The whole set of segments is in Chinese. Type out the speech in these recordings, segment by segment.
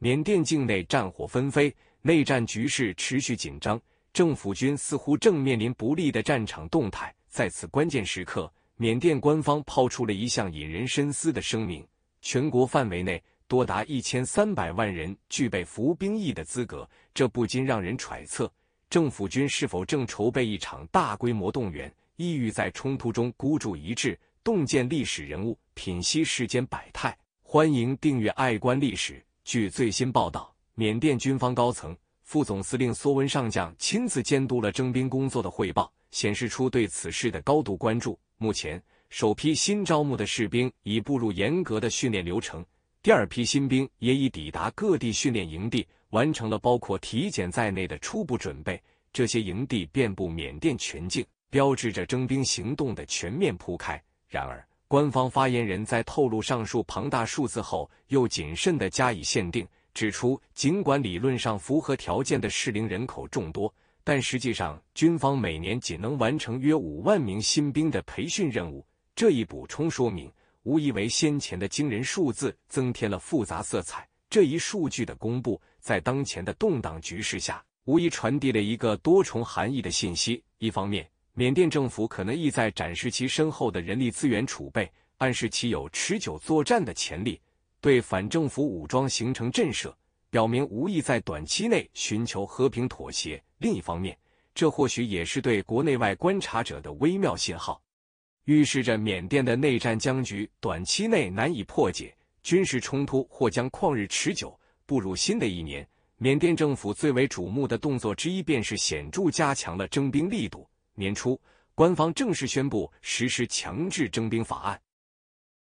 缅甸境内战火纷飞，内战局势持续紧张，政府军似乎正面临不利的战场动态。在此关键时刻，缅甸官方抛出了一项引人深思的声明：全国范围内多达一千三百万人具备服兵役的资格。这不禁让人揣测，政府军是否正筹备一场大规模动员，意欲在冲突中孤注一掷，洞见历史人物，品析世间百态。欢迎订阅《爱观历史》。据最新报道，缅甸军方高层副总司令梭温上将亲自监督了征兵工作的汇报，显示出对此事的高度关注。目前，首批新招募的士兵已步入严格的训练流程，第二批新兵也已抵达各地训练营地，完成了包括体检在内的初步准备。这些营地遍布缅甸全境，标志着征兵行动的全面铺开。然而，官方发言人，在透露上述庞大数字后，又谨慎的加以限定，指出，尽管理论上符合条件的适龄人口众多，但实际上军方每年仅能完成约五万名新兵的培训任务。这一补充说明，无疑为先前的惊人数字增添了复杂色彩。这一数据的公布，在当前的动荡局势下，无疑传递了一个多重含义的信息。一方面，缅甸政府可能意在展示其深厚的人力资源储备，暗示其有持久作战的潜力，对反政府武装形成震慑，表明无意在短期内寻求和平妥协。另一方面，这或许也是对国内外观察者的微妙信号，预示着缅甸的内战僵局短期内难以破解，军事冲突或将旷日持久。步入新的一年，缅甸政府最为瞩目的动作之一便是显著加强了征兵力度。年初，官方正式宣布实施强制征兵法案，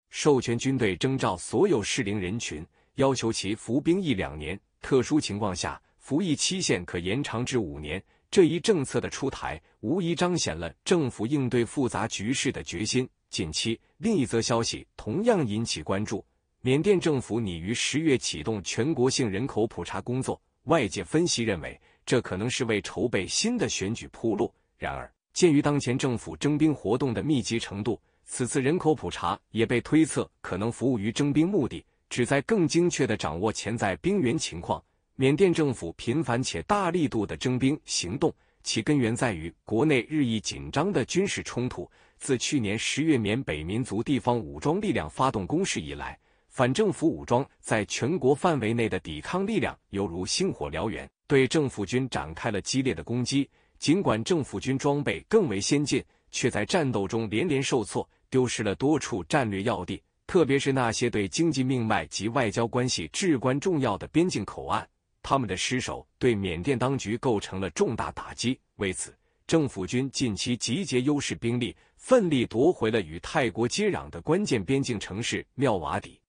授权军队征召所有适龄人群，要求其服兵役两年，特殊情况下服役期限可延长至五年。这一政策的出台，无疑彰显了政府应对复杂局势的决心。近期，另一则消息同样引起关注：缅甸政府拟于十月启动全国性人口普查工作。外界分析认为，这可能是为筹备新的选举铺路。然而，鉴于当前政府征兵活动的密集程度，此次人口普查也被推测可能服务于征兵目的，旨在更精确的掌握潜在兵源情况。缅甸政府频繁且大力度的征兵行动，其根源在于国内日益紧张的军事冲突。自去年十月缅北民族地方武装力量发动攻势以来，反政府武装在全国范围内的抵抗力量犹如星火燎原，对政府军展开了激烈的攻击。尽管政府军装备更为先进，却在战斗中连连受挫，丢失了多处战略要地，特别是那些对经济命脉及外交关系至关重要的边境口岸。他们的失守对缅甸当局构成了重大打击。为此，政府军近期集结优势兵力，奋力夺回了与泰国接壤的关键边境城市妙瓦底，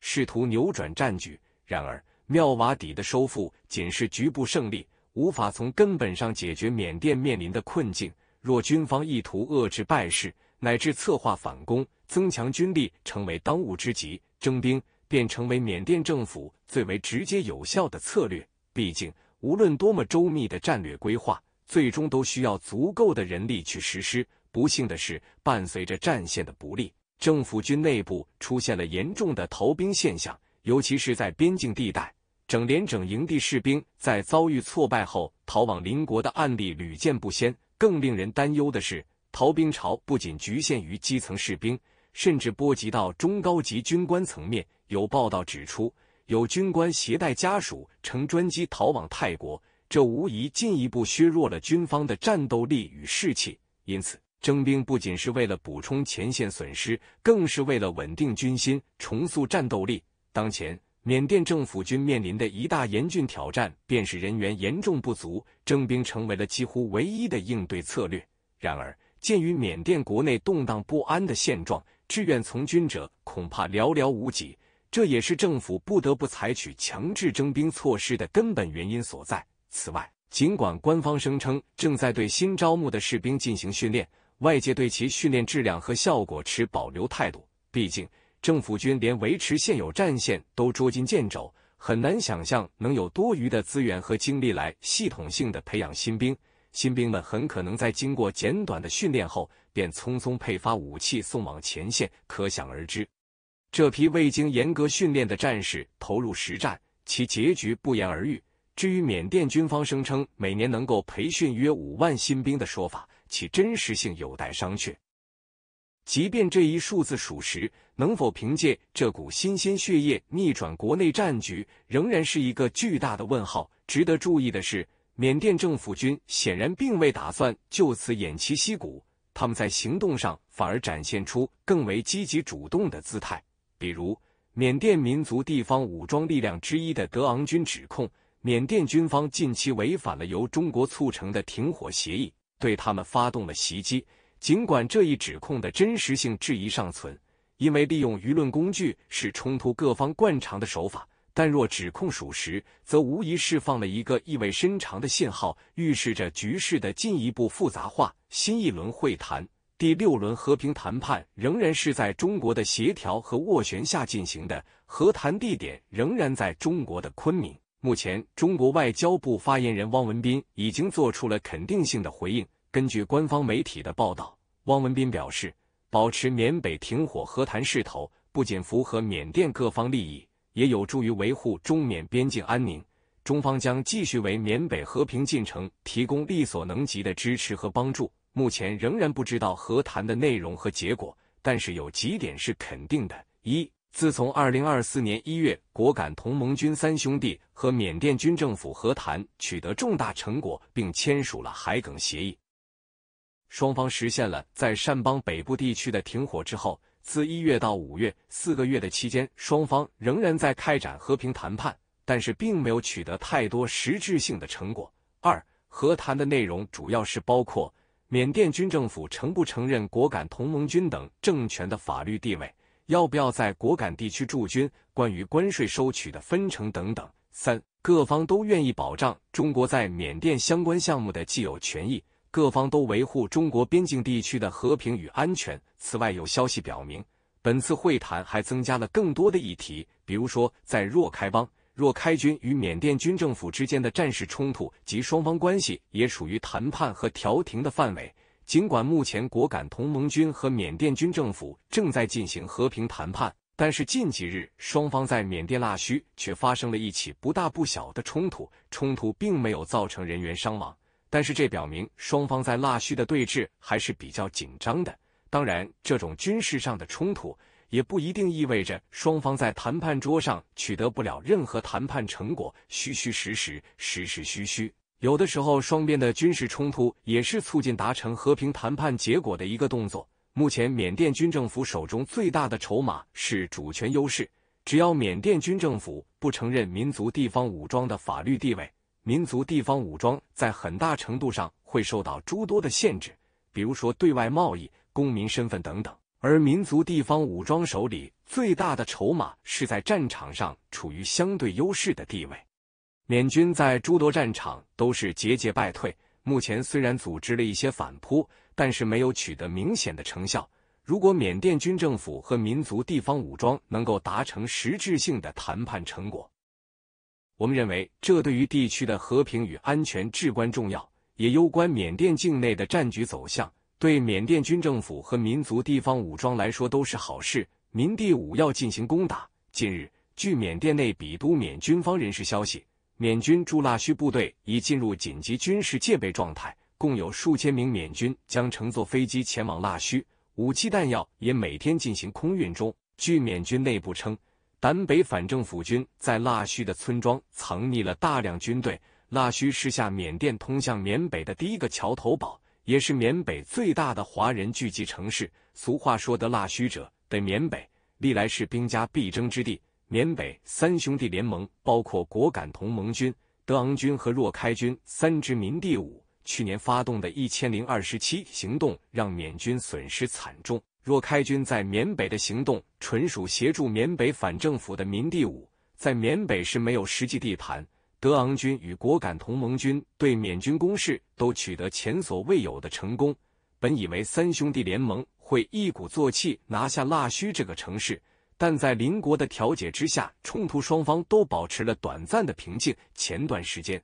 试图扭转战局。然而，妙瓦底的收复仅是局部胜利。无法从根本上解决缅甸面临的困境。若军方意图遏制败势，乃至策划反攻，增强军力成为当务之急，征兵便成为缅甸政府最为直接有效的策略。毕竟，无论多么周密的战略规划，最终都需要足够的人力去实施。不幸的是，伴随着战线的不利，政府军内部出现了严重的逃兵现象，尤其是在边境地带。整连整营地士兵在遭遇挫败后逃往邻国的案例屡见不鲜。更令人担忧的是，逃兵潮不仅局限于基层士兵，甚至波及到中高级军官层面。有报道指出，有军官携带家属乘专机逃往泰国，这无疑进一步削弱了军方的战斗力与士气。因此，征兵不仅是为了补充前线损失，更是为了稳定军心、重塑战斗力。当前。缅甸政府军面临的一大严峻挑战，便是人员严重不足，征兵成为了几乎唯一的应对策略。然而，鉴于缅甸国内动荡不安的现状，志愿从军者恐怕寥寥无几，这也是政府不得不采取强制征兵措施的根本原因所在。此外，尽管官方声称正在对新招募的士兵进行训练，外界对其训练质量和效果持保留态度，毕竟。政府军连维持现有战线都捉襟见肘，很难想象能有多余的资源和精力来系统性的培养新兵。新兵们很可能在经过简短的训练后，便匆匆配发武器送往前线。可想而知，这批未经严格训练的战士投入实战，其结局不言而喻。至于缅甸军方声称每年能够培训约五万新兵的说法，其真实性有待商榷。即便这一数字属实，能否凭借这股新鲜血液逆转国内战局，仍然是一个巨大的问号。值得注意的是，缅甸政府军显然并未打算就此偃旗息鼓，他们在行动上反而展现出更为积极主动的姿态。比如，缅甸民族地方武装力量之一的德昂军指控，缅甸军方近期违反了由中国促成的停火协议，对他们发动了袭击。尽管这一指控的真实性质疑尚存，因为利用舆论工具是冲突各方惯常的手法，但若指控属实，则无疑释放了一个意味深长的信号，预示着局势的进一步复杂化。新一轮会谈，第六轮和平谈判仍然是在中国的协调和斡旋下进行的，和谈地点仍然在中国的昆明。目前，中国外交部发言人汪文斌已经做出了肯定性的回应。根据官方媒体的报道，汪文斌表示，保持缅北停火和谈势头不仅符合缅甸各方利益，也有助于维护中缅边境安宁。中方将继续为缅北和平进程提供力所能及的支持和帮助。目前仍然不知道和谈的内容和结果，但是有几点是肯定的：一、自从二零二四年一月果敢同盟军三兄弟和缅甸军政府和谈取得重大成果，并签署了海埂协议。双方实现了在善邦北部地区的停火之后，自一月到五月四个月的期间，双方仍然在开展和平谈判，但是并没有取得太多实质性的成果。二，和谈的内容主要是包括缅甸军政府承不承认果敢同盟军等政权的法律地位，要不要在果敢地区驻军，关于关税收取的分成等等。三，各方都愿意保障中国在缅甸相关项目的既有权益。各方都维护中国边境地区的和平与安全。此外，有消息表明，本次会谈还增加了更多的议题，比如说在若开邦，若开军与缅甸军政府之间的战事冲突及双方关系也属于谈判和调停的范围。尽管目前果敢同盟军和缅甸军政府正在进行和平谈判，但是近几日双方在缅甸腊戌却发生了一起不大不小的冲突，冲突并没有造成人员伤亡。但是这表明双方在腊戌的对峙还是比较紧张的。当然，这种军事上的冲突也不一定意味着双方在谈判桌上取得不了任何谈判成果。虚虚实实，实实虚虚，有的时候双边的军事冲突也是促进达成和平谈判结果的一个动作。目前，缅甸军政府手中最大的筹码是主权优势，只要缅甸军政府不承认民族地方武装的法律地位。民族地方武装在很大程度上会受到诸多的限制，比如说对外贸易、公民身份等等。而民族地方武装手里最大的筹码是在战场上处于相对优势的地位。缅军在诸多战场都是节节败退，目前虽然组织了一些反扑，但是没有取得明显的成效。如果缅甸军政府和民族地方武装能够达成实质性的谈判成果，我们认为，这对于地区的和平与安全至关重要，也攸关缅甸境内的战局走向。对缅甸军政府和民族地方武装来说都是好事。民地武要进行攻打。近日，据缅甸内比都缅军方人士消息，缅军驻腊戌部队已进入紧急军事戒备状态，共有数千名缅军将乘坐飞机前往腊戌，武器弹药也每天进行空运中。据缅军内部称。南北反政府军在腊戌的村庄藏匿了大量军队。腊戌是下缅甸通向缅北的第一个桥头堡，也是缅北最大的华人聚集城市。俗话说得腊戌者得缅北，历来是兵家必争之地。缅北三兄弟联盟包括果敢同盟军、德昂军和若开军三支民地五。去年发动的1027行动让缅军损失惨重。若开军在缅北的行动纯属协助缅北反政府的民地武，在缅北是没有实际地盘。德昂军与果敢同盟军对缅军攻势都取得前所未有的成功。本以为三兄弟联盟会一鼓作气拿下腊戌这个城市，但在邻国的调解之下，冲突双方都保持了短暂的平静。前段时间，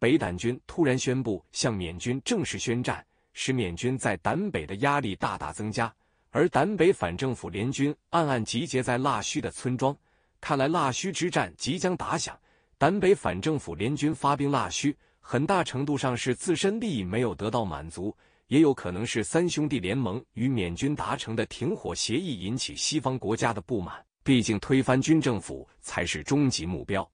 北掸军突然宣布向缅军正式宣战。使缅军在掸北的压力大大增加，而掸北反政府联军暗暗集结在腊戌的村庄，看来腊戌之战即将打响。掸北反政府联军发兵腊戌，很大程度上是自身利益没有得到满足，也有可能是三兄弟联盟与缅军达成的停火协议引起西方国家的不满。毕竟推翻军政府才是终极目标。